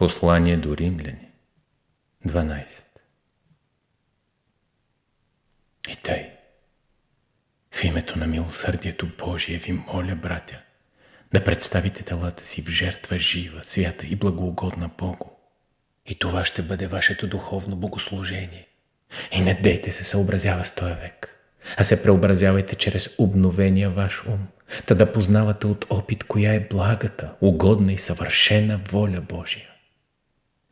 Послание до римляни 12 И тъй, в името на милосърдието Божие ви моля, братя, да представите телата си в жертва жива, свята и благоугодна Богу. И това ще бъде вашето духовно богослужение. И не дейте се съобразява с този век, а се преобразявайте чрез обновения ваш ум, та да познавате от опит коя е благата, угодна и съвършена воля Божия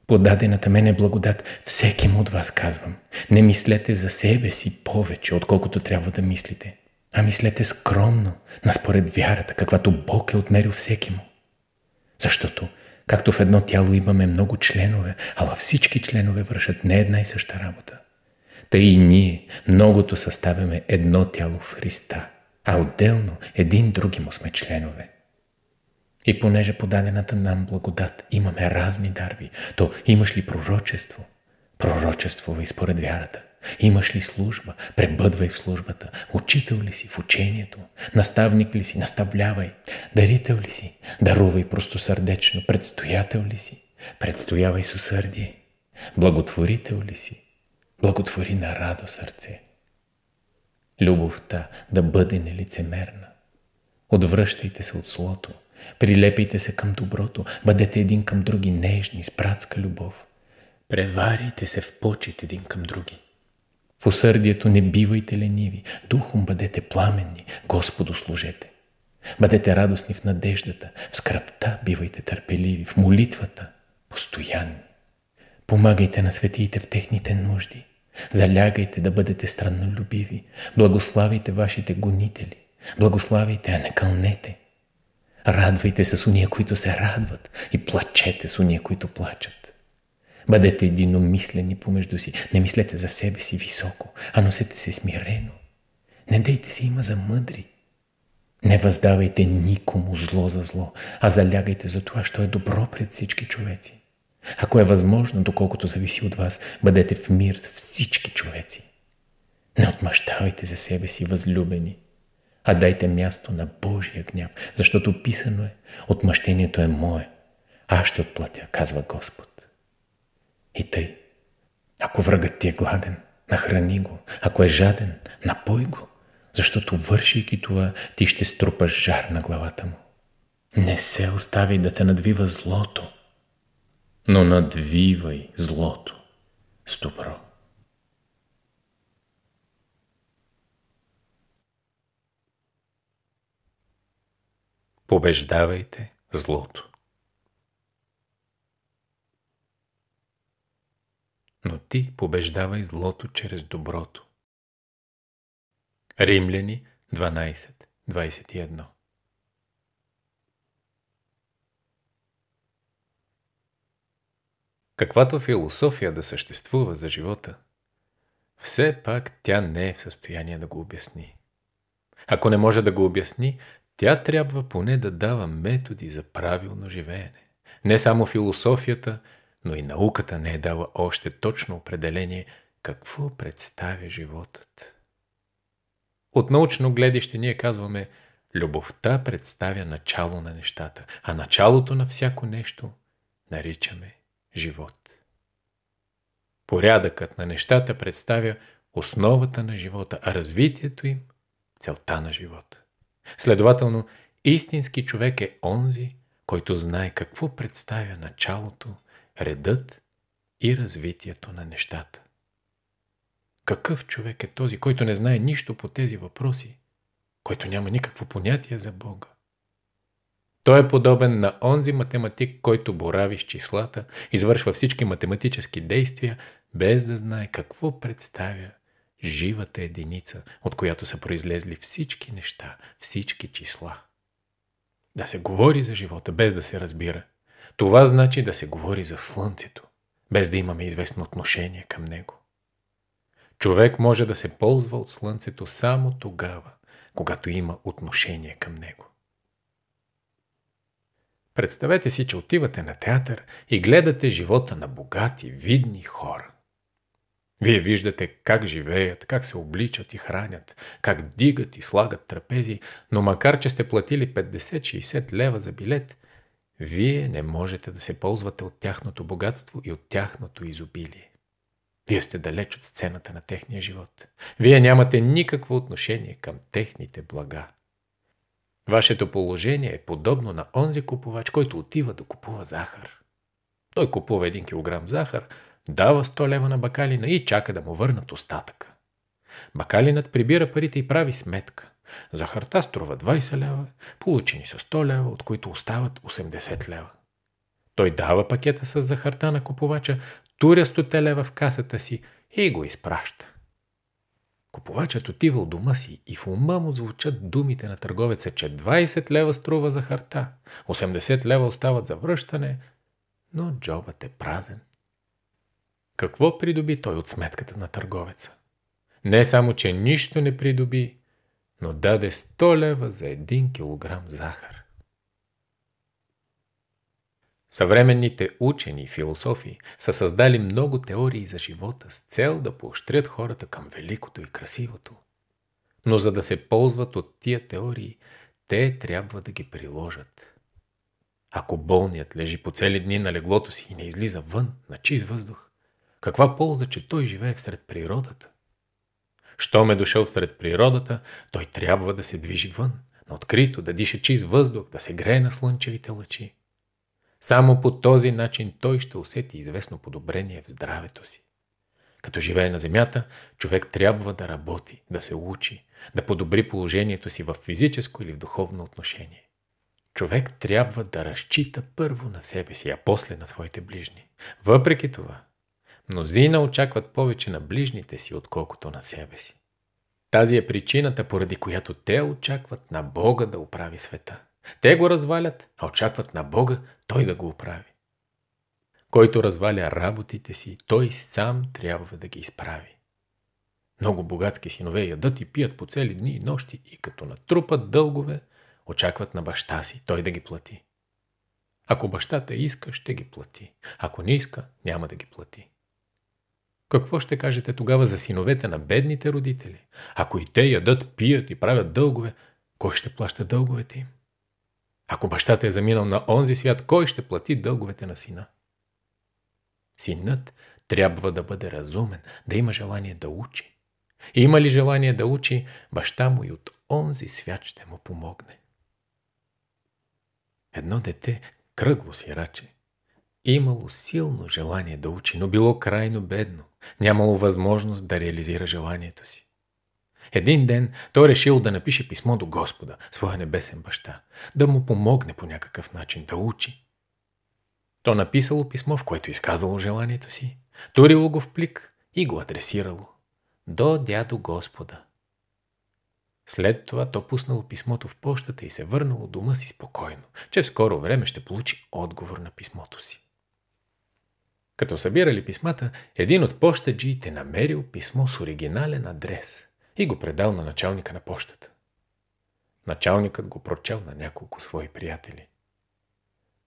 подадената мене благодат, всеки му от вас казвам. Не мислете за себе си повече, отколкото трябва да мислите, а мислете скромно, наспоред вярата, каквато Бог е отмерил всеки му. Защото, както в едно тяло имаме много членове, ала всички членове вършат не една и съща работа. Та и ние, многото съставяме едно тяло в Христа, а отделно един други му сме членове. И понеже подадената нам благодат имаме разни дарби, то имаш ли пророчество? Пророчествувай според вярата. Имаш ли служба? Пребъдвай в службата. Учител ли си в учението? Наставник ли си? Наставлявай. Дарител ли си? Дарувай простосърдечно. Предстоятел ли си? Предстоявай с усърдие. Благотворител ли си? Благотвори на радо сърце. Любовта да бъде нелицемерна. Отвръщайте се от злото. Прилепите се към доброто, бъдете един към други нежни, с братска любов. Преваряйте се в почет един към други. В усърдието не бивайте лениви, духом бъдете пламенни, Господу служете. Бъдете радостни в надеждата, в скръпта бивайте търпеливи, в молитвата постоянни. Помагайте на светиите в техните нужди. Залягайте да бъдете страннолюбиви. Благославите вашите гонители. Благославите, а не кълнете. Радвайте се с уния, които се радват и плачете с уния, които плачат. Бъдете единомислени помежду си. Не мислете за себе си високо, а носете се смирено. Не дейте се има за мъдри. Не въздавайте никому зло за зло, а залягайте за това, що е добро пред всички човеци. Ако е възможно, доколкото зависи от вас, бъдете в мир с всички човеци. Не отмъщавайте за себе си, възлюбени – а дайте място на Божия гняв, защото писано е, отмъщението е мое, аз ще отплатя, казва Господ. И тъй, ако врагът ти е гладен, нахрани го, ако е жаден, напой го, защото вършики това, ти ще струпаш жар на главата му. Не се остави да те надвива злото, но надвивай злото с добро. побеждавайте злото. Но ти побеждавай злото чрез доброто. Римляни 12.21 Каквато философия да съществува за живота, все пак тя не е в състояние да го обясни. Ако не може да го обясни, тя трябва поне да дава методи за правилно живеене. Не само философията, но и науката не е дала още точно определение какво представя животът. От научно гледище ние казваме любовта представя начало на нещата, а началото на всяко нещо наричаме живот. Порядъкът на нещата представя основата на живота, а развитието им – целта на живота. Следователно, истински човек е онзи, който знае какво представя началото, редът и развитието на нещата. Какъв човек е този, който не знае нищо по тези въпроси, който няма никакво понятие за Бога? Той е подобен на онзи математик, който борави с числата, извършва всички математически действия, без да знае какво представя живата единица, от която са произлезли всички неща, всички числа. Да се говори за живота, без да се разбира. Това значи да се говори за Слънцето, без да имаме известно отношение към него. Човек може да се ползва от Слънцето само тогава, когато има отношение към него. Представете си, че отивате на театър и гледате живота на богати, видни хора. Вие виждате как живеят, как се обличат и хранят, как дигат и слагат трапези, но макар че сте платили 50-60 лева за билет, вие не можете да се ползвате от тяхното богатство и от тяхното изобилие. Вие сте далеч от сцената на техния живот. Вие нямате никакво отношение към техните блага. Вашето положение е подобно на онзи купувач, който отива да купува захар. Той купува един килограм захар – Дава 100 лева на бакалина и чака да му върнат остатъка. Бакалинът прибира парите и прави сметка. Захарта струва 20 лева, получени са 100 лева, от които остават 80 лева. Той дава пакета с захарта на купувача, туря 100 лева в касата си и го изпраща. Купувачът отива от дома си и в ума му звучат думите на търговеца, че 20 лева струва захарта, 80 лева остават за връщане, но джобът е празен. Какво придоби той от сметката на търговеца? Не само, че нищо не придоби, но даде 100 лева за 1 килограм захар. Съвременните учени и философи са създали много теории за живота с цел да поощрят хората към великото и красивото. Но за да се ползват от тия теории, те трябва да ги приложат. Ако болният лежи по цели дни на леглото си и не излиза вън на чист въздух, каква полза, че той живее всред природата? Щом е дошъл всред природата, той трябва да се движи вън, на открито, да диша чист въздух, да се грее на слънчевите лъчи. Само по този начин той ще усети известно подобрение в здравето си. Като живее на земята, човек трябва да работи, да се учи, да подобри положението си в физическо или в духовно отношение. Човек трябва да разчита първо на себе си, а после на своите ближни. Въпреки това, Мнозина очакват повече на ближните си, отколкото на себе си. Тази е причината, поради която те очакват на Бога да оправи света. Те го развалят, а очакват на Бога Той да го оправи. Който разваля работите си, той сам трябва да ги изправи. Много богатски синове ядат и пият по цели дни и нощи и като натрупат дългове, очакват на баща си, той да ги плати. Ако бащата иска, ще ги плати. Ако не иска, няма да ги плати. Какво ще кажете тогава за синовете на бедните родители? Ако и те ядат, пият и правят дългове, кой ще плаща дълговете им? Ако бащата е заминал на онзи свят, кой ще плати дълговете на сина? Синът трябва да бъде разумен, да има желание да учи. И има ли желание да учи, баща му и от онзи свят ще му помогне. Едно дете, кръгло сираче, Имало силно желание да учи, но било крайно бедно. Нямало възможност да реализира желанието си. Един ден той решил да напише писмо до Господа, своя небесен баща, да му помогне по някакъв начин да учи. То написало писмо, в което изказало желанието си, турило го в плик и го адресирало. До дядо Господа. След това то пуснало писмото в почтата и се върнало дома си спокойно, че в скоро време ще получи отговор на писмото си. Като събирали писмата, един от пощаджиите намерил писмо с оригинален адрес и го предал на началника на пощата. Началникът го прочел на няколко свои приятели.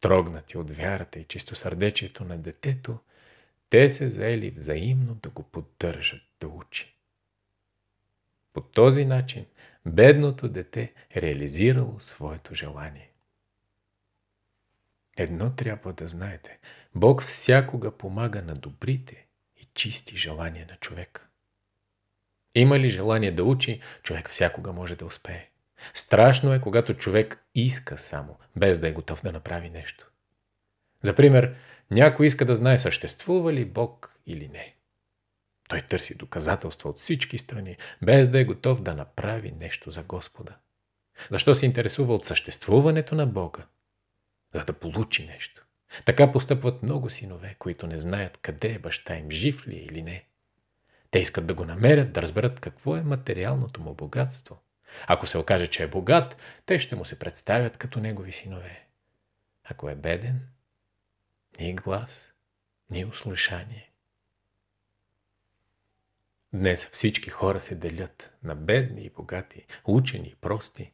Трогнати от вярата и чистосърдечието на детето, те се заели взаимно да го поддържат да учи. По този начин бедното дете реализирало своето желание. Едно трябва да знаете – Бог всякога помага на добрите и чисти желания на човек. Има ли желание да учи, човек всякога може да успее. Страшно е, когато човек иска само, без да е готов да направи нещо. За пример, някой иска да знае съществува ли Бог или не. Той търси доказателства от всички страни, без да е готов да направи нещо за Господа. Защо се интересува от съществуването на Бога? За да получи нещо. Така постъпват много синове, които не знаят къде е баща им, жив ли е или не. Те искат да го намерят, да разберат какво е материалното му богатство. Ако се окаже, че е богат, те ще му се представят като негови синове. Ако е беден, ни глас, ни услушание. Днес всички хора се делят на бедни и богати, учени и прости,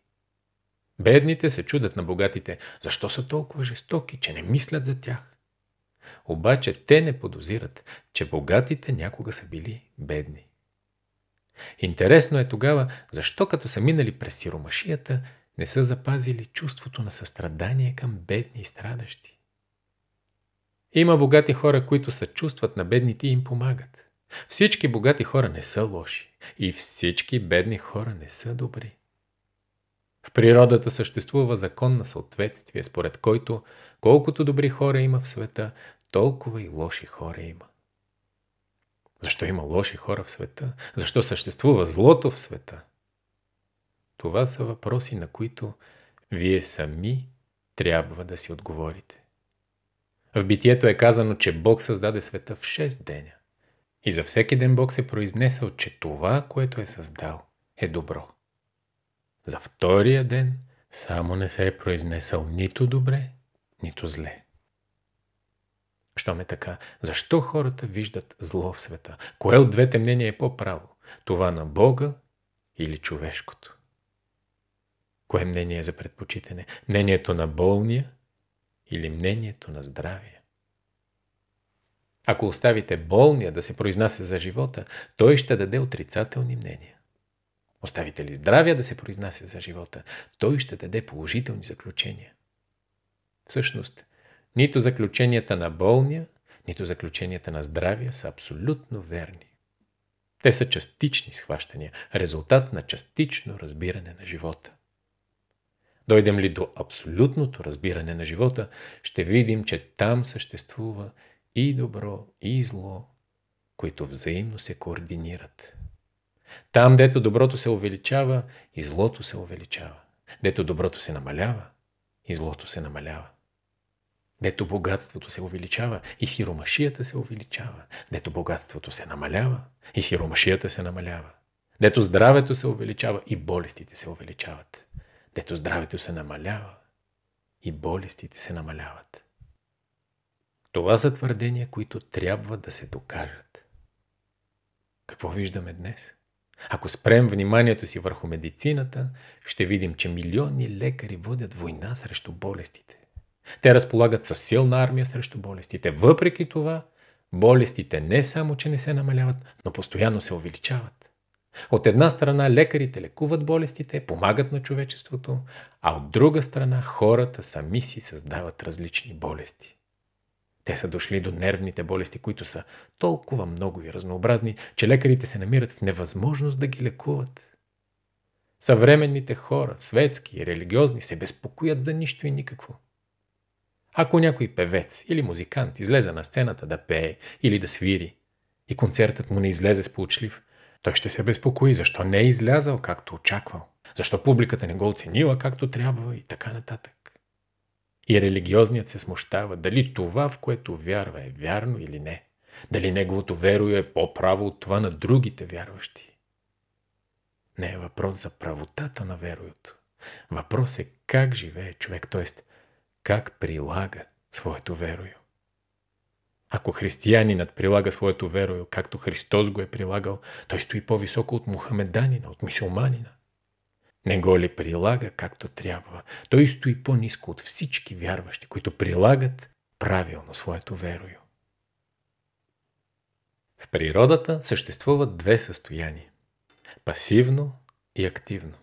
Бедните се чудят на богатите, защо са толкова жестоки, че не мислят за тях. Обаче те не подозират, че богатите някога са били бедни. Интересно е тогава, защо като са минали през сиромашията, не са запазили чувството на състрадание към бедни и страдащи. Има богати хора, които съчувстват на бедните и им помагат. Всички богати хора не са лоши и всички бедни хора не са добри. В природата съществува закон на съответствие, според който колкото добри хора има в света, толкова и лоши хора има. Защо има лоши хора в света? Защо съществува злото в света? Това са въпроси, на които вие сами трябва да си отговорите. В битието е казано, че Бог създаде света в 6 деня. И за всеки ден Бог се произнесъл, че това, което е създал, е добро. За втория ден само не се е произнесъл нито добре, нито зле. Щом ме така, защо хората виждат зло в света? Кое от двете мнения е по-право? Това на Бога или човешкото? Кое мнение е за предпочитане? Мнението на болния или мнението на здравия? Ако оставите болния да се произнася за живота, той ще даде отрицателни мнения. Оставите ли здравия да се произнася за живота, той ще даде положителни заключения. Всъщност, нито заключенията на болния, нито заключенията на здравия са абсолютно верни. Те са частични схващания, резултат на частично разбиране на живота. Дойдем ли до абсолютното разбиране на живота, ще видим, че там съществува и добро, и зло, които взаимно се координират. Там, дето доброто се увеличава, и злото се увеличава. Дето доброто се намалява, и злото се намалява. Дето богатството се увеличава, и сиромашията се увеличава. Дето богатството се намалява, и сиромашията се намалява. Дето здравето се увеличава, и болестите се увеличават. Дето здравето се намалява, и болестите се намаляват. Това са твърдения, които трябва да се докажат. Какво виждаме днес? Ако спрем вниманието си върху медицината, ще видим, че милиони лекари водят война срещу болестите. Те разполагат със силна армия срещу болестите. Въпреки това, болестите не само, че не се намаляват, но постоянно се увеличават. От една страна лекарите лекуват болестите, помагат на човечеството, а от друга страна хората сами си създават различни болести. Те са дошли до нервните болести, които са толкова много и разнообразни, че лекарите се намират в невъзможност да ги лекуват. Съвременните хора, светски и религиозни, се безпокоят за нищо и никакво. Ако някой певец или музикант излезе на сцената да пее или да свири и концертът му не излезе сполучлив, той ще се безпокои, защо не е излязал както очаквал, защо публиката не го оценила както трябва и така нататък. И религиозният се смущава дали това, в което вярва, е вярно или не. Дали неговото верою е по-право от това на другите вярващи. Не е въпрос за правотата на вероюто. Въпрос е как живее човек, т.е. как прилага своето верою. Ако християнинът прилага своето верою, както Христос го е прилагал, той стои по-високо от мухамеданина, от мусулманина не го ли прилага както трябва, той стои по-низко от всички вярващи, които прилагат правилно своето верою. В природата съществуват две състояния – пасивно и активно.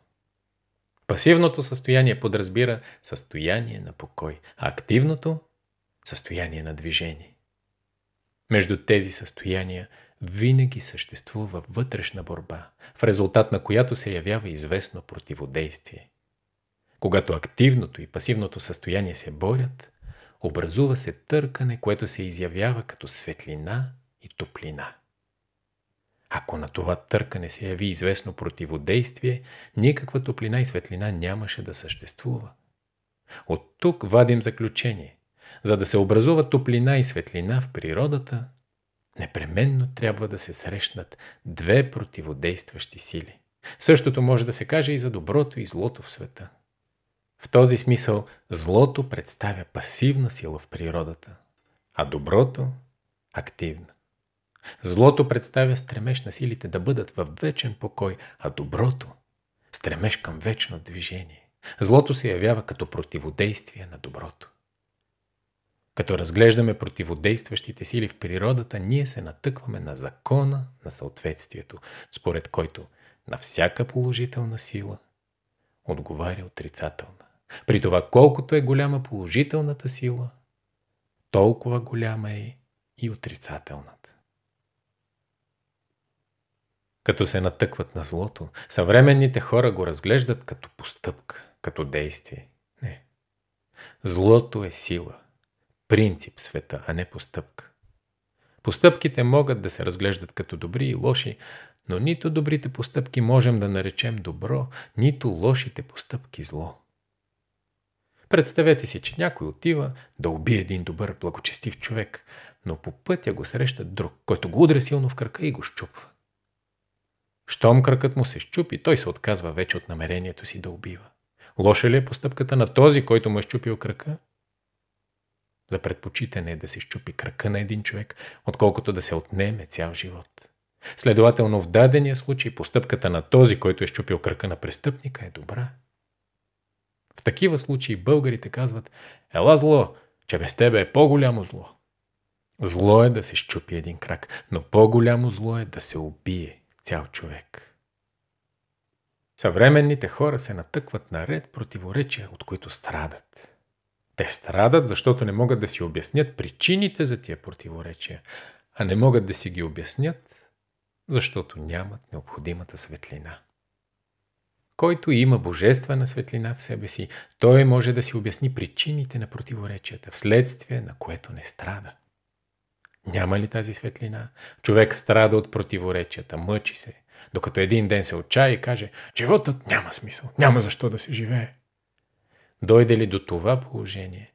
Пасивното състояние подразбира състояние на покой, а активното – състояние на движение. Между тези състояния винаги съществува вътрешна борба, в резултат на която се явява известно противодействие. Когато активното и пасивното състояние се борят, образува се търкане, което се изявява като светлина и топлина. Ако на това търкане се яви известно противодействие, никаква топлина и светлина нямаше да съществува. От тук вадим заключение. За да се образува топлина и светлина в природата, непременно трябва да се срещнат две противодействащи сили. Същото може да се каже и за доброто и злото в света. В този смисъл злото представя пасивна сила в природата, а доброто – активна. Злото представя стремеж на силите да бъдат в вечен покой, а доброто – стремеж към вечно движение. Злото се явява като противодействие на доброто. Като разглеждаме противодействащите сили в природата, ние се натъкваме на закона на съответствието, според който на всяка положителна сила отговаря отрицателна. При това колкото е голяма положителната сила, толкова голяма е и отрицателната. Като се натъкват на злото, съвременните хора го разглеждат като постъпка, като действие. Не. Злото е сила принцип света, а не постъпка. Постъпките могат да се разглеждат като добри и лоши, но нито добрите постъпки можем да наречем добро, нито лошите постъпки зло. Представете си, че някой отива да убие един добър, благочестив човек, но по пътя го среща друг, който го удря силно в кръка и го щупва. Щом кръкът му се щупи, той се отказва вече от намерението си да убива. Лоша ли е постъпката на този, който му е щупил кръка? за предпочитане да се щупи крака на един човек, отколкото да се отнеме цял живот. Следователно, в дадения случай постъпката на този, който е щупил крака на престъпника, е добра. В такива случаи българите казват «Ела зло, че без тебе е по-голямо зло». Зло е да се щупи един крак, но по-голямо зло е да се убие цял човек. Съвременните хора се натъкват на ред противоречия, от които страдат. Те страдат, защото не могат да си обяснят причините за тия противоречия, а не могат да си ги обяснят, защото нямат необходимата светлина. Който има божествена светлина в себе си, той може да си обясни причините на противоречията, вследствие на което не страда. Няма ли тази светлина? Човек страда от противоречията, мъчи се, докато един ден се отчая и каже, животът няма смисъл, няма защо да се живее. Дойде ли до това положение,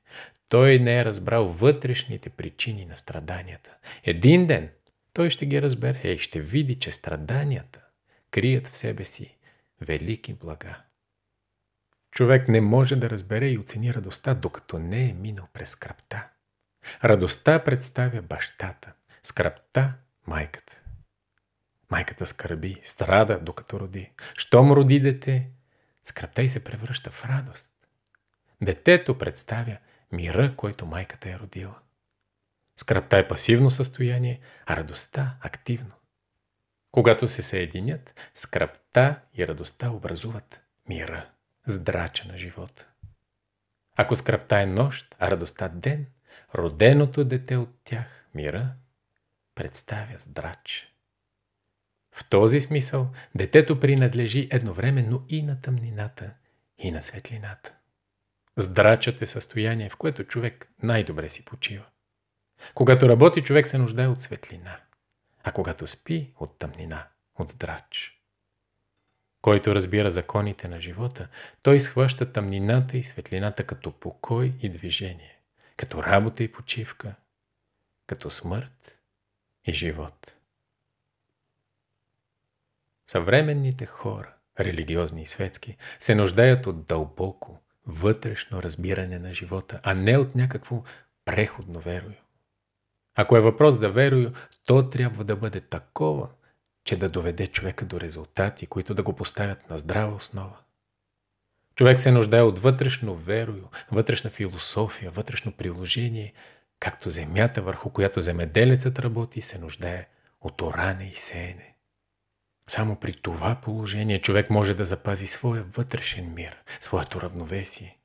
той не е разбрал вътрешните причини на страданията. Един ден той ще ги разбере и ще види, че страданията крият в себе си велики блага. Човек не може да разбере и оцени радостта, докато не е минал през скръпта. Радостта представя бащата, скръпта – майката. Майката скърби, страда, докато роди. Щом роди дете, скръпта и се превръща в радост. Детето представя мира, който майката е родила. Скръпта е пасивно състояние, а радостта – активно. Когато се съединят, скръпта и радостта образуват мира, здрача на живота. Ако скръпта е нощ, а радостта ден, роденото дете от тях, мира, представя здрач. В този смисъл детето принадлежи едновременно и на тъмнината, и на светлината. Здрачът е състояние, в което човек най-добре си почива. Когато работи, човек се нуждае от светлина, а когато спи – от тъмнина, от здрач. Който разбира законите на живота, той схваща тъмнината и светлината като покой и движение, като работа и почивка, като смърт и живот. Съвременните хора, религиозни и светски, се нуждаят от дълбоко, вътрешно разбиране на живота, а не от някакво преходно верою. Ако е въпрос за верою, то трябва да бъде такова, че да доведе човека до резултати, които да го поставят на здрава основа. Човек се нуждае от вътрешно верою, вътрешна философия, вътрешно приложение, както земята, върху която земеделецът работи, се нуждае от оране и сеене. Само при това положение човек може да запази своя вътрешен мир, своето равновесие.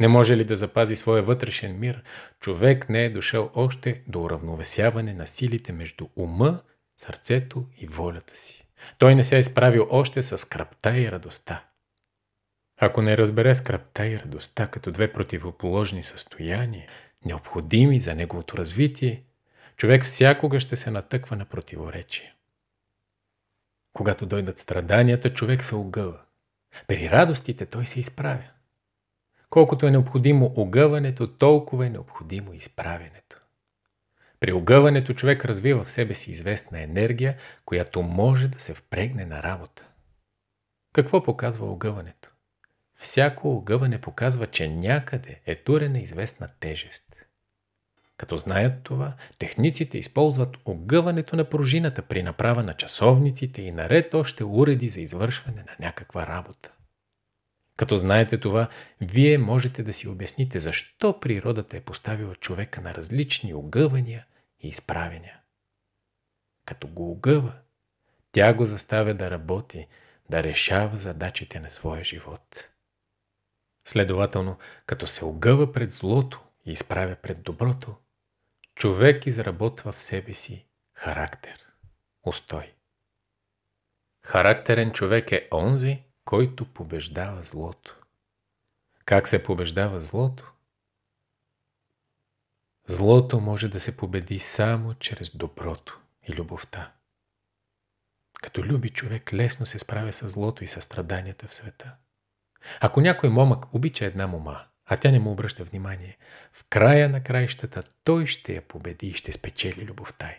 Не може ли да запази своя вътрешен мир, човек не е дошъл още до уравновесяване на силите между ума, сърцето и волята си. Той не се е справил още с скръпта и радостта. Ако не разбере скръпта и радостта като две противоположни състояния, необходими за неговото развитие, човек всякога ще се натъква на противоречие. Когато дойдат страданията, човек се огъва. При радостите той се изправя. Колкото е необходимо огъването, толкова е необходимо изправянето. При огъването човек развива в себе си известна енергия, която може да се впрегне на работа. Какво показва огъването? Всяко огъване показва, че някъде е турена известна тежест. Като знаят това, техниците използват огъването на пружината при направа на часовниците и наред още уреди за извършване на някаква работа. Като знаете това, вие можете да си обясните защо природата е поставила човека на различни огъвания и изправения. Като го огъва, тя го заставя да работи, да решава задачите на своя живот. Следователно, като се огъва пред злото и изправя пред доброто, Човек изработва в себе си характер, устой. Характерен човек е онзи, който побеждава злото. Как се побеждава злото? Злото може да се победи само чрез доброто и любовта. Като люби човек, лесно се справя с злото и състраданията в света. Ако някой момък обича една мома, а тя не му обръща внимание. В края на краищата той ще я победи и ще спечели любовта й.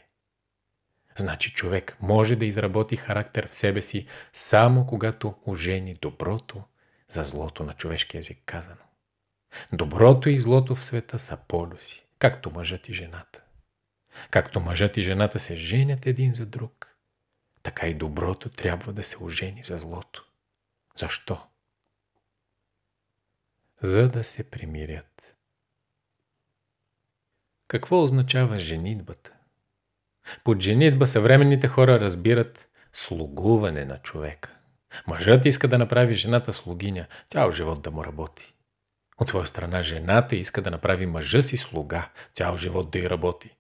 Значи човек може да изработи характер в себе си само когато ожени доброто за злото на човешки език казано. Доброто и злото в света са полюси, както мъжът и жената. Както мъжът и жената се женят един за друг, така и доброто трябва да се ожени за злото. Защо? за да се примирят. Какво означава женитбата? Под женитба съвременните хора разбират слугуване на човека. Мъжът иска да направи жената слугиня, цял живот да му работи. От своя страна жената иска да направи мъжа си слуга, цял живот да й работи.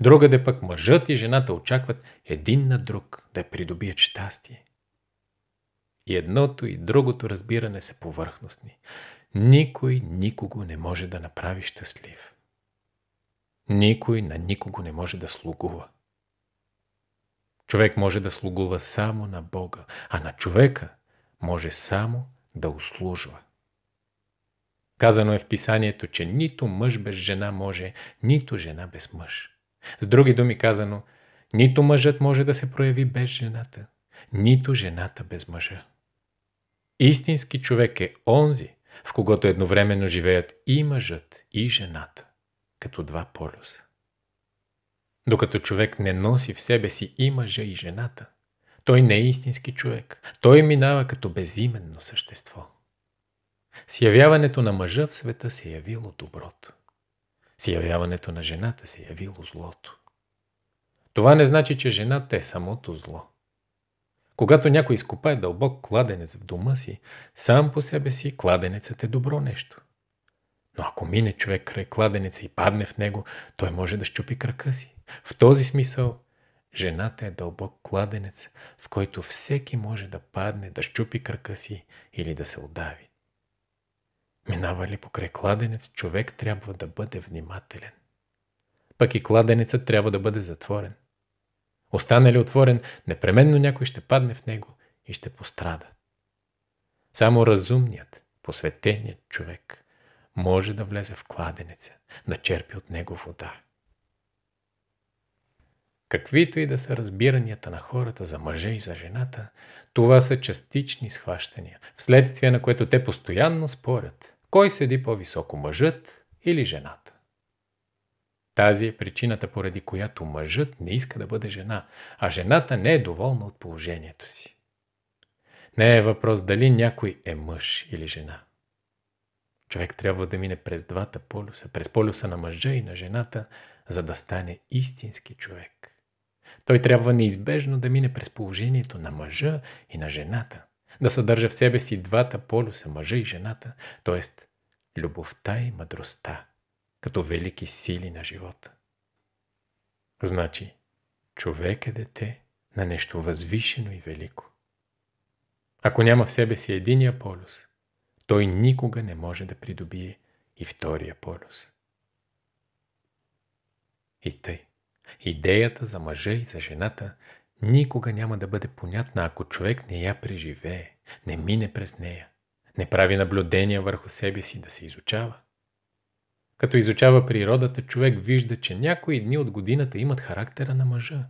Другаде пък мъжът и жената очакват един на друг да придобият щастие. И едното и другото разбиране са повърхностни. Никой никого не може да направи щастлив. Никой на никого не може да слугува. Човек може да слугува само на Бога, а на човека може само да услужва. Казано е в писанието, че нито мъж без жена може, нито жена без мъж. С други думи казано, нито мъжът може да се прояви без жената, нито жената без мъжа. Истински човек е онзи, в когото едновременно живеят и мъжът, и жената, като два полюса. Докато човек не носи в себе си и мъжа, и жената, той не е истински човек. Той минава като безименно същество. С явяването на мъжа в света се е явило доброто. С явяването на жената се е явило злото. Това не значи, че жената е самото зло – когато някой изкопае дълбок кладенец в дома си, сам по себе си кладенецът е добро нещо. Но ако мине човек край кладенеца и падне в него, той може да щупи крака си. В този смисъл, жената е дълбок кладенец, в който всеки може да падне, да щупи крака си или да се удави. Минава ли покрай кладенец, човек трябва да бъде внимателен. Пък и кладенецът трябва да бъде затворен – Остане ли отворен, непременно някой ще падне в него и ще пострада. Само разумният, посветеният човек може да влезе в кладенеца, да черпи от него вода. Каквито и да са разбиранията на хората за мъже и за жената, това са частични схващания, вследствие на което те постоянно спорят кой седи по-високо мъжът или жената. Тази е причината, поради която мъжът не иска да бъде жена, а жената не е доволна от положението си. Не е въпрос дали някой е мъж или жена. Човек трябва да мине през двата полюса, през полюса на мъжа и на жената, за да стане истински човек. Той трябва неизбежно да мине през положението на мъжа и на жената, да съдържа в себе си двата полюса, мъжа и жената, т.е. любовта и мъдростта като велики сили на живота. Значи, човек е дете на нещо възвишено и велико. Ако няма в себе си единия полюс, той никога не може да придобие и втория полюс. И тъй. Идеята за мъжа и за жената никога няма да бъде понятна, ако човек не я преживее, не мине през нея, не прави наблюдения върху себе си да се изучава. Като изучава природата, човек вижда, че някои дни от годината имат характера на мъжа,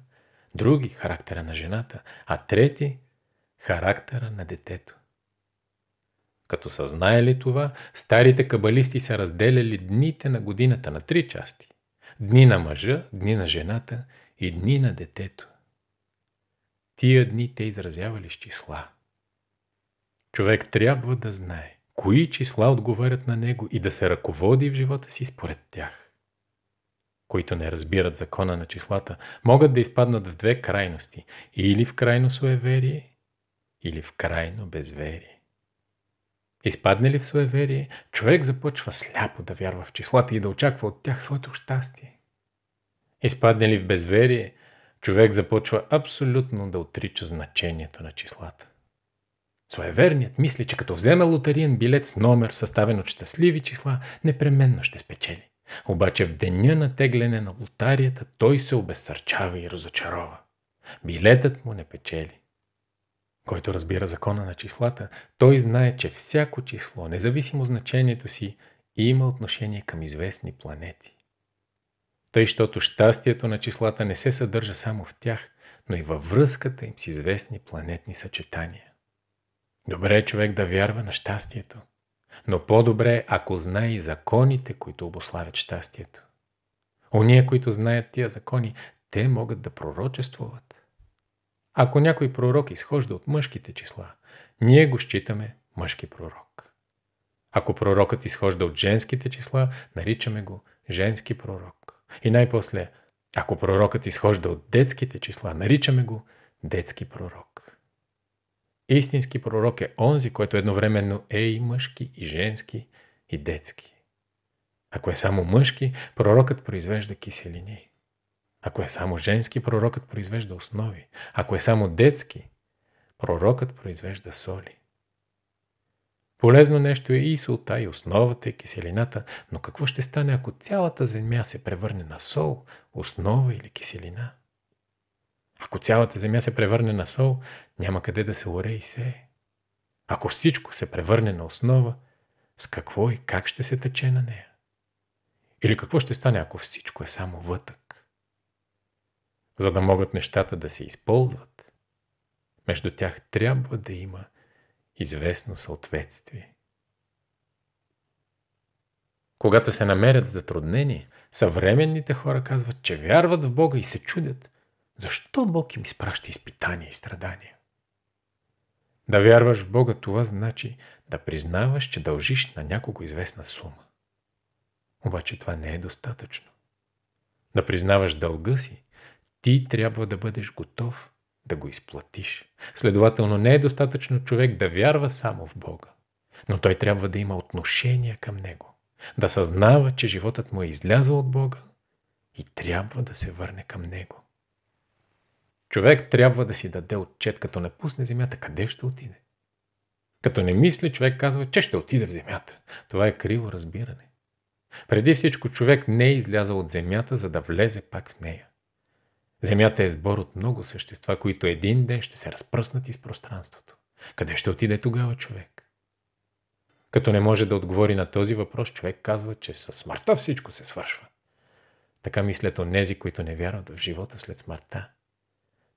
други – характера на жената, а трети – характера на детето. Като са знаели това, старите кабалисти са разделяли дните на годината на три части – дни на мъжа, дни на жената и дни на детето. Тия дни те изразявали с числа. Човек трябва да знае, кои числа отговарят на него и да се ръководи в живота си според тях. Които не разбират закона на числата, могат да изпаднат в две крайности – или в крайно суеверие, или в крайно безверие. Изпадне ли в суеверие, човек започва сляпо да вярва в числата и да очаква от тях своето щастие. Изпадне ли в безверие, човек започва абсолютно да отрича значението на числата. Суеверният мисли, че като вземе лотариен билет с номер, съставен от щастливи числа, непременно ще спечели. Обаче в деня на тегляне на лотарията той се обесърчава и разочарова. Билетът му не печели. Който разбира закона на числата, той знае, че всяко число, независимо значението си, има отношение към известни планети. Тъй, щото щастието на числата не се съдържа само в тях, но и във връзката им с известни планетни съчетания. Добре е човек да вярва на щастието, но по-добре ако знае и законите, които обославят щастието. Оние, които знаят тия закони, те могат да пророчествуват. Ако някой пророк изхожда от мъжките числа, ние го считаме мъжки пророк. Ако пророкът изхожда от женските числа, наричаме го женски пророк. И най-после, ако пророкът изхожда от детските числа, наричаме го детски пророк. Истински пророк е онзи, който едновременно е и мъжки, и женски, и детски. Ако е само мъжки, пророкът произвежда киселини. Ако е само женски, пророкът произвежда основи. Ако е само детски, пророкът произвежда соли. Полезно нещо е и солта, и основата, и киселината, но какво ще стане, ако цялата земя се превърне на сол, основа или киселина? Ако цялата земя се превърне на сол, няма къде да се оре и се. Е. Ако всичко се превърне на основа, с какво и как ще се тече на нея? Или какво ще стане, ако всичко е само вътък? За да могат нещата да се използват, между тях трябва да има известно съответствие. Когато се намерят в съвременните хора казват, че вярват в Бога и се чудят – защо Бог им изпраща изпитания и страдания? Да вярваш в Бога това значи да признаваш, че дължиш на някого известна сума. Обаче това не е достатъчно. Да признаваш дълга си, ти трябва да бъдеш готов да го изплатиш. Следователно не е достатъчно човек да вярва само в Бога, но той трябва да има отношение към Него, да съзнава, че животът му е излязъл от Бога и трябва да се върне към Него. Човек трябва да си даде отчет, като не пусне земята, къде ще отиде. Като не мисли, човек казва, че ще отиде в земята. Това е криво разбиране. Преди всичко човек не е излязъл от земята, за да влезе пак в нея. Земята е сбор от много същества, които един ден ще се разпръснат из пространството. Къде ще отиде тогава човек? Като не може да отговори на този въпрос, човек казва, че със смъртта всичко се свършва. Така мислят онези, които не вярват в живота след смъртта.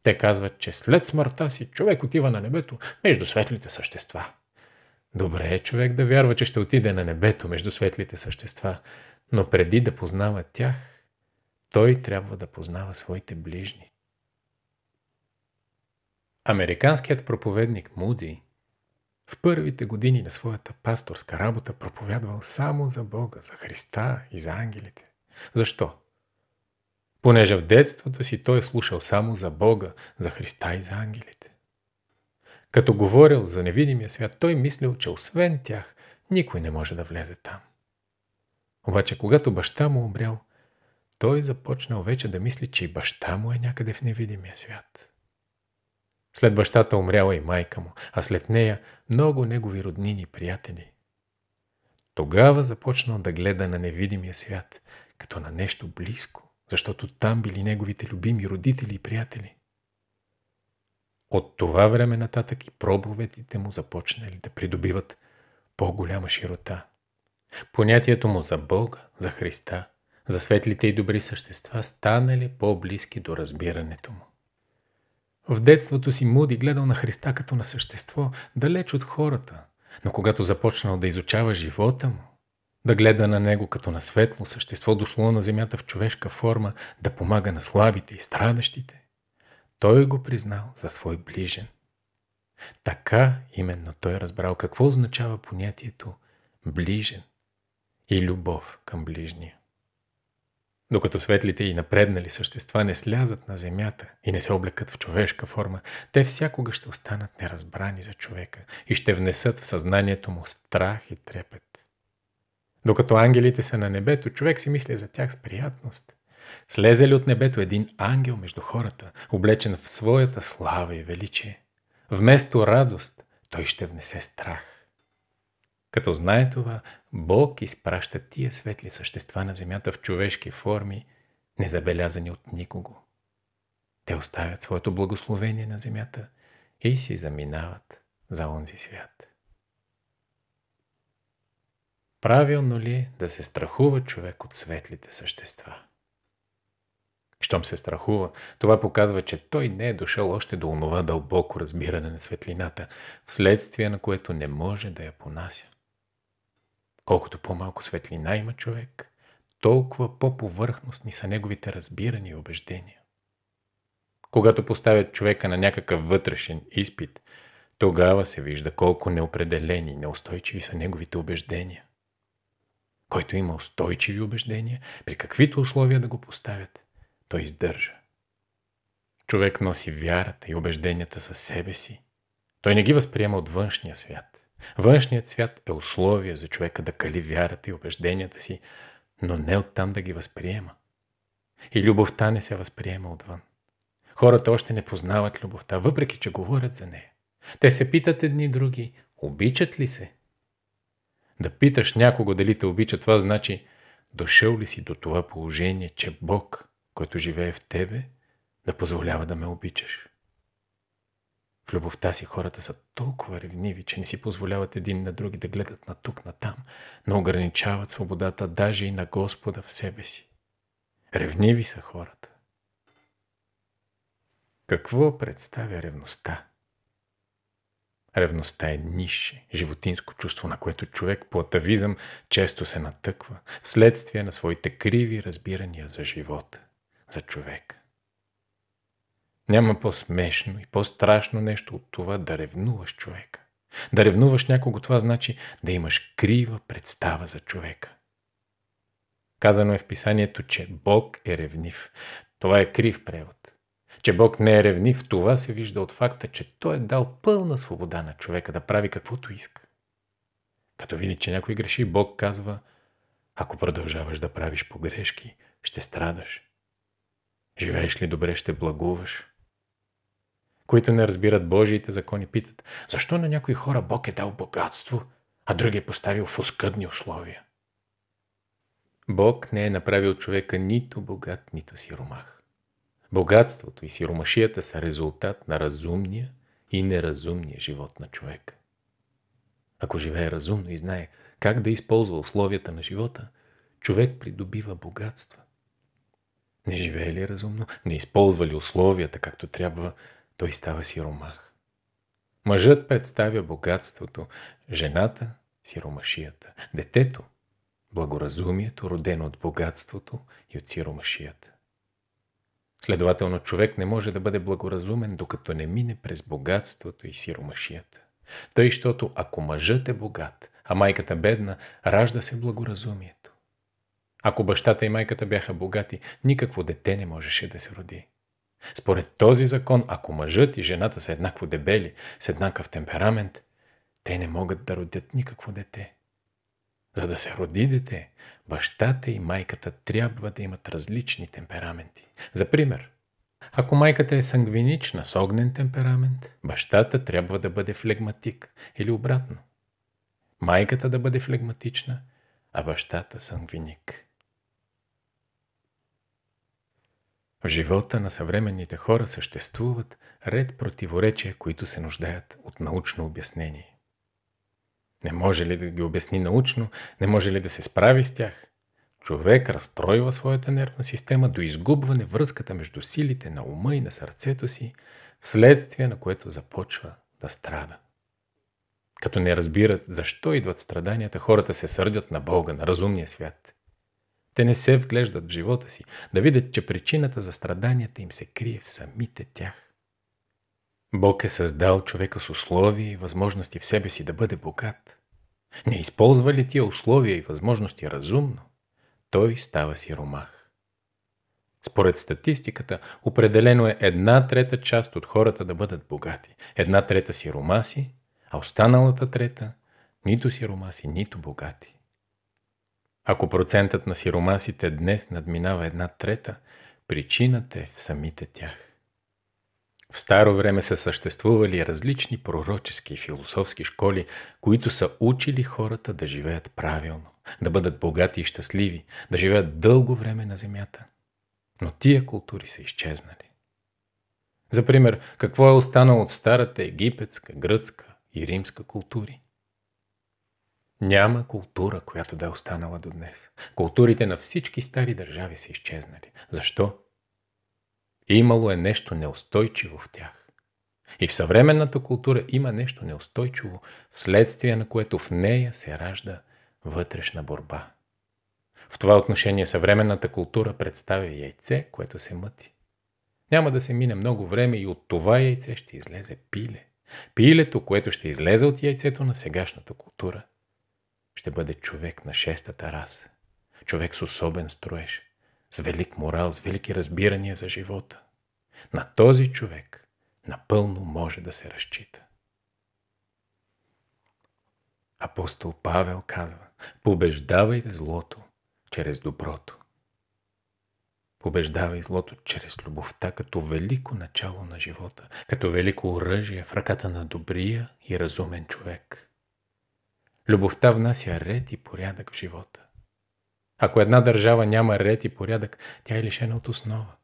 Те казват, че след смъртта си човек отива на небето между светлите същества. Добре е човек да вярва, че ще отиде на небето между светлите същества, но преди да познава тях, той трябва да познава своите ближни. Американският проповедник Муди в първите години на своята пасторска работа проповядвал само за Бога, за Христа и за ангелите. Защо? понеже в детството си той е слушал само за Бога, за Христа и за ангелите. Като говорил за невидимия свят, той мислил, че освен тях никой не може да влезе там. Обаче, когато баща му умрял, той започнал вече да мисли, че и баща му е някъде в невидимия свят. След бащата умряла и майка му, а след нея много негови роднини и приятели. Тогава започнал да гледа на невидимия свят, като на нещо близко защото там били неговите любими родители и приятели. От това време нататък и пробоветите му започнали да придобиват по-голяма широта. Понятието му за Бога, за Христа, за светлите и добри същества станали по-близки до разбирането му. В детството си Муди гледал на Христа като на същество, далеч от хората, но когато започнал да изучава живота му, да гледа на него като на светло същество, дошло на земята в човешка форма, да помага на слабите и страдащите, той го признал за свой ближен. Така именно той е разбрал какво означава понятието ближен и любов към ближния. Докато светлите и напреднали същества не слязат на земята и не се облекат в човешка форма, те всякога ще останат неразбрани за човека и ще внесат в съзнанието му страх и трепет. Докато ангелите са на небето, човек си мисля за тях с приятност. Слезе ли от небето един ангел между хората, облечен в своята слава и величие? Вместо радост, той ще внесе страх. Като знае това, Бог изпраща тия светли същества на земята в човешки форми, незабелязани от никого. Те оставят своето благословение на земята и си заминават за онзи свят. Правилно ли е да се страхува човек от светлите същества? Щом се страхува, това показва, че той не е дошъл още до онова дълбоко разбиране на светлината, вследствие на което не може да я понася. Колкото по-малко светлина има човек, толкова по-повърхностни са неговите разбирания и убеждения. Когато поставят човека на някакъв вътрешен изпит, тогава се вижда колко неопределени, и неустойчиви са неговите убеждения който има устойчиви убеждения, при каквито условия да го поставят, той издържа. Човек носи вярата и убежденията със себе си. Той не ги възприема от външния свят. Външният свят е условие за човека да кали вярата и убежденията си, но не оттам да ги възприема. И любовта не се възприема отвън. Хората още не познават любовта, въпреки че говорят за нея. Те се питат едни други, обичат ли се? Да питаш някого дали те обича, това значи дошъл ли си до това положение, че Бог, който живее в тебе, да позволява да ме обичаш. В любовта си хората са толкова ревниви, че не си позволяват един на други да гледат на тук, на там, но ограничават свободата даже и на Господа в себе си. Ревниви са хората. Какво представя ревността? Ревността е нише, животинско чувство, на което човек по атавизъм често се натъква, вследствие на своите криви разбирания за живота, за човека. Няма по-смешно и по-страшно нещо от това да ревнуваш човека. Да ревнуваш някого, това значи да имаш крива представа за човека. Казано е в писанието, че Бог е ревнив. Това е крив превод. Че Бог не е ревнив, това се вижда от факта, че Той е дал пълна свобода на човека да прави каквото иска. Като види, че някой греши, Бог казва, ако продължаваш да правиш погрешки, ще страдаш. Живееш ли добре, ще благуваш. Които не разбират Божиите закони, питат, защо на някои хора Бог е дал богатство, а други е поставил в оскъдни условия. Бог не е направил човека нито богат, нито сиромах. Богатството и сиромашията са резултат на разумния и неразумния живот на човек. Ако живее разумно и знае как да използва условията на живота, човек придобива богатства. Не живее ли разумно, не използва ли условията както трябва, той става сиромах. Мъжът представя богатството, жената – сиромашията, детето – благоразумието, родено от богатството и от сиромашията. Следователно, човек не може да бъде благоразумен, докато не мине през богатството и сиромашията. Тъй, щото ако мъжът е богат, а майката бедна, ражда се благоразумието. Ако бащата и майката бяха богати, никакво дете не можеше да се роди. Според този закон, ако мъжът и жената са еднакво дебели, с еднакъв темперамент, те не могат да родят никакво дете. За да се роди дете, бащата и майката трябва да имат различни темпераменти. За пример, ако майката е сангвинична с огнен темперамент, бащата трябва да бъде флегматик или обратно. Майката да бъде флегматична, а бащата сангвиник. В живота на съвременните хора съществуват ред противоречия, които се нуждаят от научно обяснение. Не може ли да ги обясни научно? Не може ли да се справи с тях? Човек разстройва своята нервна система до изгубване връзката между силите на ума и на сърцето си, вследствие на което започва да страда. Като не разбират защо идват страданията, хората се сърдят на Бога, на разумния свят. Те не се вглеждат в живота си, да видят, че причината за страданията им се крие в самите тях. Бог е създал човека с условия и възможности в себе си да бъде богат. Не използва ли тия условия и възможности разумно, той става сиромах. Според статистиката, определено е една трета част от хората да бъдат богати, една трета сиромаси, а останалата трета нито сиромаси, нито богати. Ако процентът на сиромасите днес надминава една трета, причината е в самите тях. В старо време са съществували различни пророчески и философски школи, които са учили хората да живеят правилно, да бъдат богати и щастливи, да живеят дълго време на земята. Но тия култури са изчезнали. За пример, какво е останало от старата египетска, гръцка и римска култури? Няма култура, която да е останала до днес. Културите на всички стари държави са изчезнали. Защо? Е имало е нещо неустойчиво в тях. И в съвременната култура има нещо неустойчиво, вследствие на което в нея се ражда вътрешна борба. В това отношение съвременната култура представя яйце, което се мъти. Няма да се мине много време и от това яйце ще излезе пиле. Пилето, което ще излезе от яйцето на сегашната култура, ще бъде човек на шестата раса. Човек с особен строеж – с велик морал, с велики разбирания за живота. На този човек напълно може да се разчита. Апостол Павел казва, побеждавайте злото чрез доброто. Побеждавай злото чрез любовта като велико начало на живота, като велико оръжие в ръката на добрия и разумен човек. Любовта внася ред и порядък в живота. Ако една държава няма ред и порядък, тя е лишена от основа.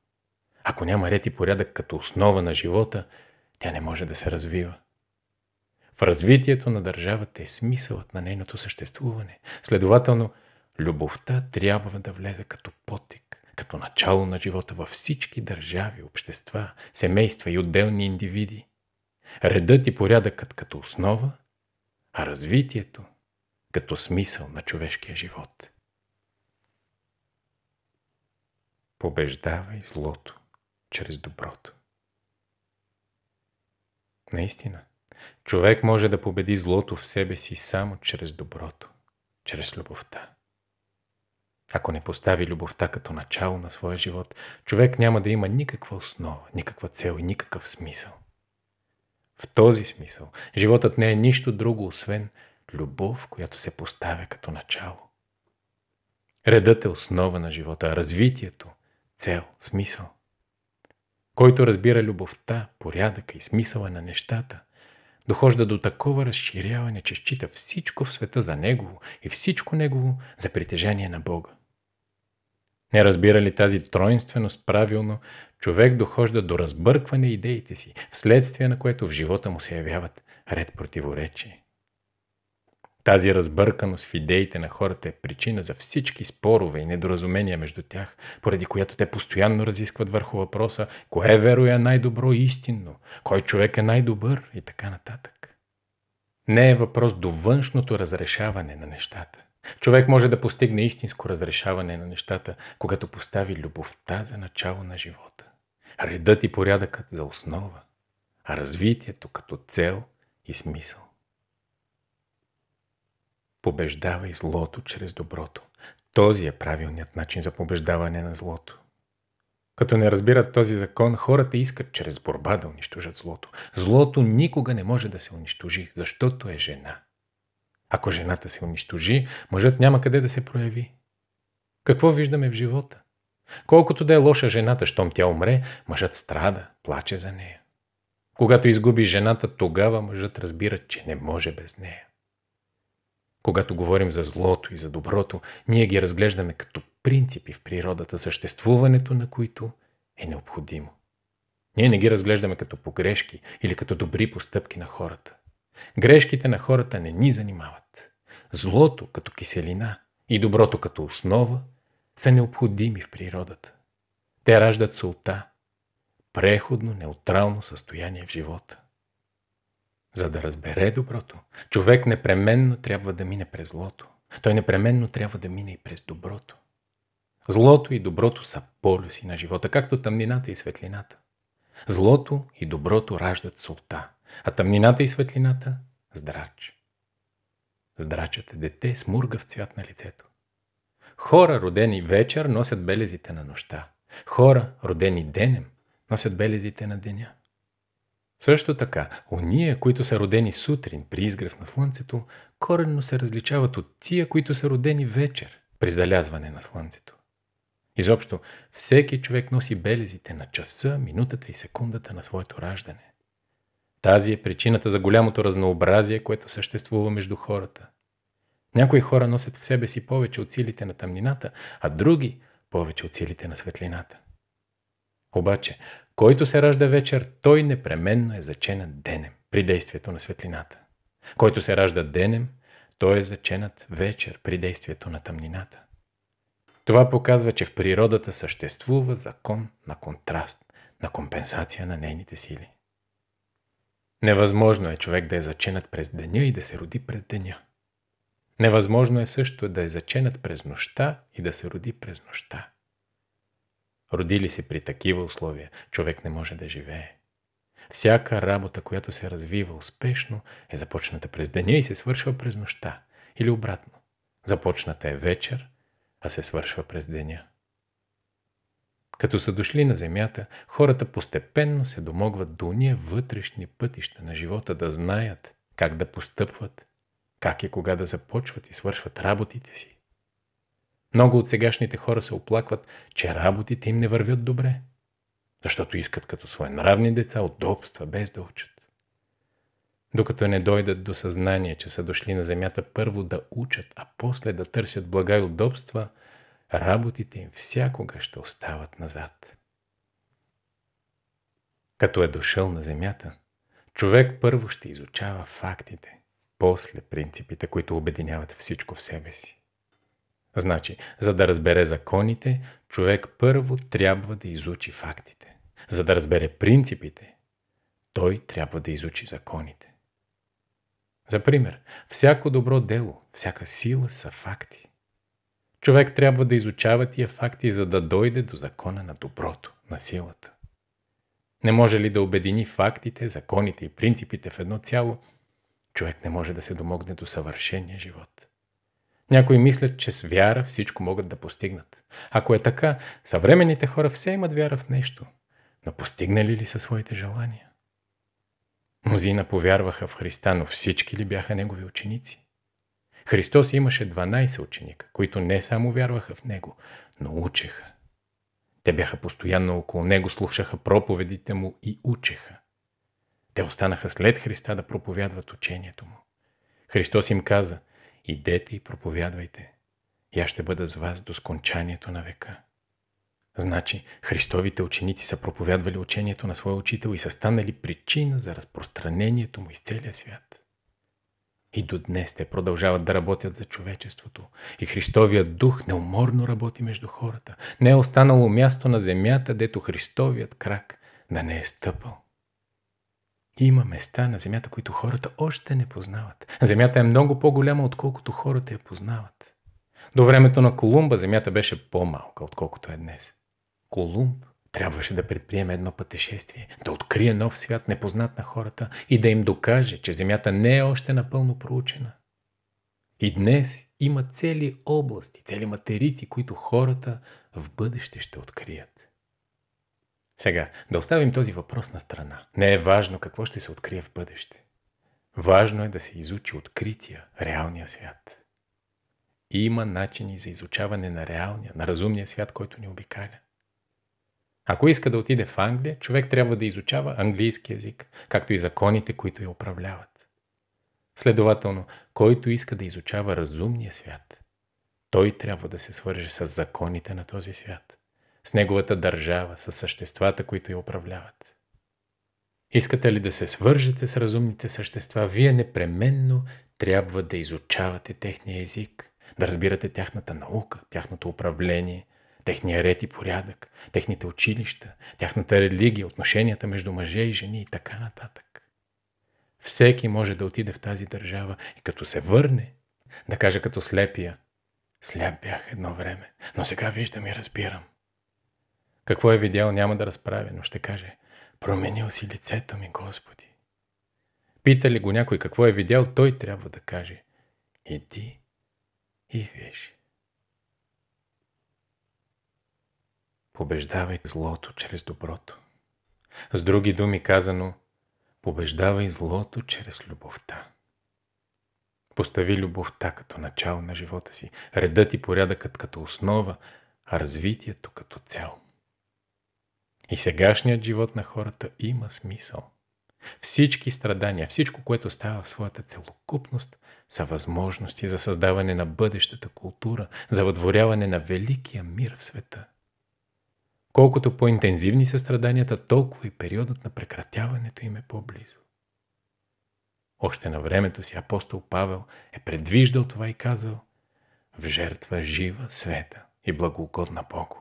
Ако няма ред и порядък като основа на живота, тя не може да се развива. В развитието на държавата е смисълът на нейното съществуване. Следователно, любовта трябва да влезе като потик, като начало на живота във всички държави, общества, семейства и отделни индивиди. Редът и порядъкът като основа, а развитието като смисъл на човешкия живот – побеждавай злото чрез доброто. Наистина, човек може да победи злото в себе си само чрез доброто, чрез любовта. Ако не постави любовта като начало на своя живот, човек няма да има никаква основа, никаква цел и никакъв смисъл. В този смисъл, животът не е нищо друго, освен любов, която се поставя като начало. Редът е основа на живота, а развитието цел, смисъл. Който разбира любовта, порядъка и смисъла на нещата, дохожда до такова разширяване, че счита всичко в света за негово и всичко негово за притежание на Бога. Не разбира ли тази тройнственост правилно, човек дохожда до разбъркване идеите си, вследствие на което в живота му се явяват ред противоречия. Тази разбърканост в идеите на хората е причина за всички спорове и недоразумения между тях, поради която те постоянно разискват върху въпроса кое е веро е най-добро и истинно, кой човек е най-добър и така нататък. Не е въпрос до външното разрешаване на нещата. Човек може да постигне истинско разрешаване на нещата, когато постави любовта за начало на живота, редът и порядъкът за основа, а развитието като цел и смисъл. Побеждавай злото чрез доброто. Този е правилният начин за побеждаване на злото. Като не разбират този закон, хората искат чрез борба да унищожат злото. Злото никога не може да се унищожи, защото е жена. Ако жената се унищожи, мъжът няма къде да се прояви. Какво виждаме в живота? Колкото да е лоша жената, щом тя умре, мъжът страда, плаче за нея. Когато изгуби жената, тогава мъжът разбира, че не може без нея. Когато говорим за злото и за доброто, ние ги разглеждаме като принципи в природата, съществуването на които е необходимо. Ние не ги разглеждаме като погрешки или като добри постъпки на хората. Грешките на хората не ни занимават. Злото като киселина и доброто като основа са необходими в природата. Те раждат солта, преходно неутрално състояние в живота. За да разбере доброто, човек непременно трябва да мине през злото. Той непременно трябва да мине и през доброто. Злото и доброто са полюси на живота, както тъмнината и светлината. Злото и доброто раждат солта, а тъмнината и светлината – здрач. Здрачът е дете с мургав цвят на лицето. Хора, родени вечер, носят белезите на нощта. Хора, родени денем, носят белезите на деня. Също така, ония, които са родени сутрин при изгрев на слънцето, коренно се различават от тия, които са родени вечер при залязване на слънцето. Изобщо, всеки човек носи белезите на часа, минутата и секундата на своето раждане. Тази е причината за голямото разнообразие, което съществува между хората. Някои хора носят в себе си повече от силите на тъмнината, а други – повече от силите на светлината. Обаче, който се ражда вечер, той непременно е заченат денем при действието на светлината. Който се ражда денем, той е заченат вечер при действието на тъмнината. Това показва, че в природата съществува закон на контраст, на компенсация на нейните сили. Невъзможно е човек да е заченат през деня и да се роди през деня. Невъзможно е също да е заченат през нощта и да се роди през нощта. Родили се при такива условия, човек не може да живее. Всяка работа, която се развива успешно, е започната през деня и се свършва през нощта. Или обратно. Започната е вечер, а се свършва през деня. Като са дошли на земята, хората постепенно се домогват до уния вътрешни пътища на живота да знаят как да постъпват, как и кога да започват и свършват работите си, много от сегашните хора се оплакват, че работите им не вървят добре, защото искат като свои нравни деца удобства без да учат. Докато не дойдат до съзнание, че са дошли на земята първо да учат, а после да търсят блага и удобства, работите им всякога ще остават назад. Като е дошъл на земята, човек първо ще изучава фактите, после принципите, които обединяват всичко в себе си. Значи, за да разбере законите, човек първо трябва да изучи фактите. За да разбере принципите, той трябва да изучи законите. За пример, всяко добро дело, всяка сила са факти. Човек трябва да изучава тия факти, за да дойде до закона на доброто, на силата. Не може ли да обедини фактите, законите и принципите в едно цяло, човек не може да се домогне до съвършения живот. Някои мислят, че с вяра всичко могат да постигнат. Ако е така, съвременните хора все имат вяра в нещо, но постигнали ли са своите желания? Мнозина повярваха в Христа, но всички ли бяха негови ученици? Христос имаше 12 ученика, които не само вярваха в Него, но учеха. Те бяха постоянно около Него, слушаха проповедите Му и учеха. Те останаха след Христа да проповядват учението Му. Христос им каза, идете и проповядвайте. И аз ще бъда с вас до скончанието на века. Значи, Христовите ученици са проповядвали учението на своя учител и са станали причина за разпространението му из целия свят. И до днес те продължават да работят за човечеството. И Христовият дух неуморно работи между хората. Не е останало място на земята, дето Христовият крак да не е стъпал. Има места на Земята, които хората още не познават. Земята е много по-голяма, отколкото хората я познават. До времето на Колумба Земята беше по-малка, отколкото е днес. Колумб трябваше да предприеме едно пътешествие, да открие нов свят, непознат на хората и да им докаже, че Земята не е още напълно проучена. И днес има цели области, цели материци, които хората в бъдеще ще открият. Сега, да оставим този въпрос на страна. Не е важно какво ще се открие в бъдеще. Важно е да се изучи открития, реалния свят. И има начини за изучаване на реалния, на разумния свят, който ни обикаля. Ако иска да отиде в Англия, човек трябва да изучава английски язик, както и законите, които я управляват. Следователно, който иска да изучава разумния свят, той трябва да се свърже с законите на този свят с неговата държава, с съществата, които я управляват. Искате ли да се свържете с разумните същества, вие непременно трябва да изучавате техния език, да разбирате тяхната наука, тяхното управление, техния ред и порядък, техните училища, тяхната религия, отношенията между мъже и жени и така нататък. Всеки може да отиде в тази държава и като се върне, да каже като слепия, сляп бях едно време, но сега виждам и разбирам – какво е видял, няма да разправя, но ще каже «Променил си лицето ми, Господи». Пита ли го някой какво е видял, той трябва да каже Иди и виж». Побеждавай злото чрез доброто. С други думи казано, побеждавай злото чрез любовта. Постави любовта като начало на живота си, редът и порядъкът като основа, а развитието като цяло. И сегашният живот на хората има смисъл. Всички страдания, всичко, което става в своята целокупност, са възможности за създаване на бъдещата култура, за въдворяване на великия мир в света. Колкото по-интензивни са страданията, толкова и периодът на прекратяването им е по-близо. Още на времето си апостол Павел е предвиждал това и казал «В жертва жива, света и благоугодна Богу».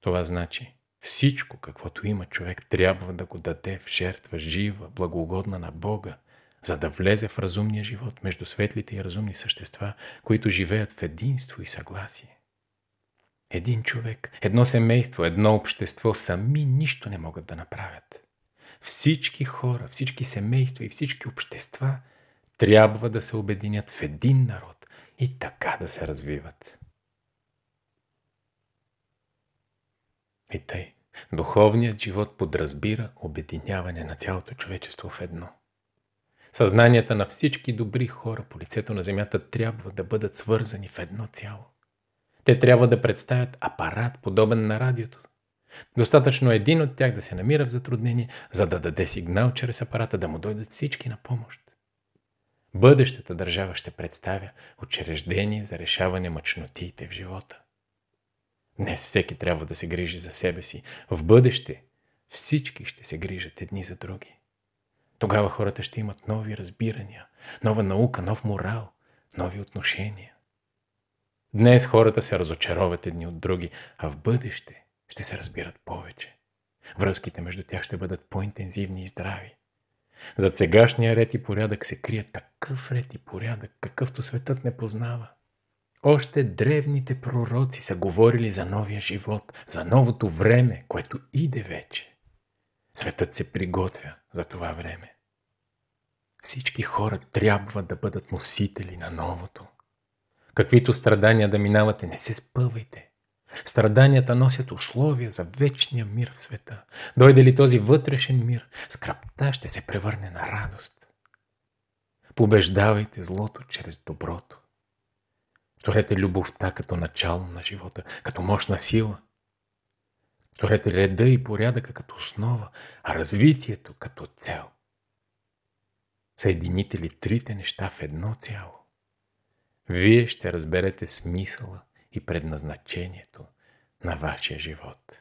Това значи – всичко, каквото има човек, трябва да го даде в жертва жива, благогодна на Бога, за да влезе в разумния живот между светлите и разумни същества, които живеят в единство и съгласие. Един човек, едно семейство, едно общество сами нищо не могат да направят. Всички хора, всички семейства и всички общества трябва да се обединят в един народ и така да се развиват. И тъй, духовният живот подразбира обединяване на цялото човечество в едно. Съзнанията на всички добри хора по лицето на Земята трябва да бъдат свързани в едно цяло. Те трябва да представят апарат, подобен на радиото. Достатъчно един от тях да се намира в затруднение, за да даде сигнал чрез апарата да му дойдат всички на помощ. Бъдещата държава ще представя учреждение за решаване мъчнотиите в живота. Днес всеки трябва да се грижи за себе си. В бъдеще всички ще се грижат едни за други. Тогава хората ще имат нови разбирания, нова наука, нов морал, нови отношения. Днес хората се разочароват едни от други, а в бъдеще ще се разбират повече. Връзките между тях ще бъдат по-интензивни и здрави. Зад сегашния ред и порядък се крие такъв ред и порядък, какъвто светът не познава. Още древните пророци са говорили за новия живот, за новото време, което иде вече. Светът се приготвя за това време. Всички хора трябва да бъдат носители на новото. Каквито страдания да минавате, не се спъвайте. Страданията носят условия за вечния мир в света. Дойде ли този вътрешен мир, скръпта ще се превърне на радост. Побеждавайте злото чрез доброто. Торете любовта като начало на живота, като мощна сила. Торете реда и порядъка като основа, а развитието като цел. Съедините ли трите неща в едно цяло? Вие ще разберете смисъла и предназначението на вашия живот.